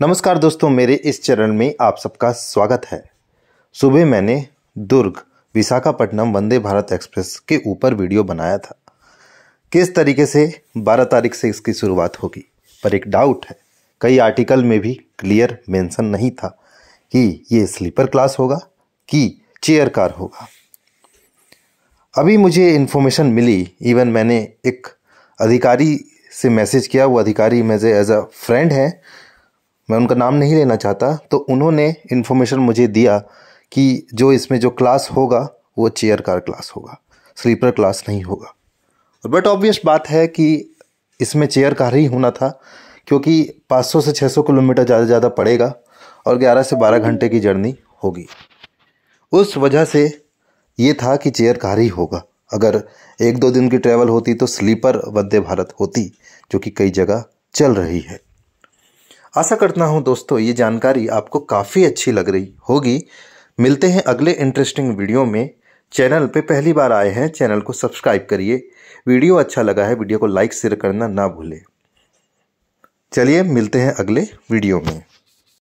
नमस्कार दोस्तों मेरे इस चरण में आप सबका स्वागत है सुबह मैंने दुर्ग विशाखापट्टनम वंदे भारत एक्सप्रेस के ऊपर वीडियो बनाया था किस तरीके से 12 तारीख से इसकी शुरुआत होगी पर एक डाउट है कई आर्टिकल में भी क्लियर मेंशन नहीं था कि ये स्लीपर क्लास होगा कि चेयर कार होगा अभी मुझे इन्फॉर्मेशन मिली इवन मैंने एक अधिकारी से मैसेज किया वो अधिकारी मेरे एज अ फ्रेंड हैं मैं उनका नाम नहीं लेना चाहता तो उन्होंने इन्फॉर्मेशन मुझे दिया कि जो इसमें जो क्लास होगा वो चेयर कार क्लास होगा स्लीपर क्लास नहीं होगा बट ऑब्वियस बात है कि इसमें चेयर कार ही होना था क्योंकि 500 से 600 किलोमीटर ज़्यादा से ज़्यादा पड़ेगा और 11 से 12 घंटे की जर्नी होगी उस वजह से ये था कि चेयर कार ही होगा अगर एक दो दिन की ट्रैवल होती तो स्लीपर वंदे भारत होती जो कि कई जगह चल रही है आशा करता हूँ दोस्तों ये जानकारी आपको काफ़ी अच्छी लग रही होगी मिलते हैं अगले इंटरेस्टिंग वीडियो में चैनल पे पहली बार आए हैं चैनल को सब्सक्राइब करिए वीडियो अच्छा लगा है वीडियो को लाइक शेयर करना ना भूलें चलिए मिलते हैं अगले वीडियो में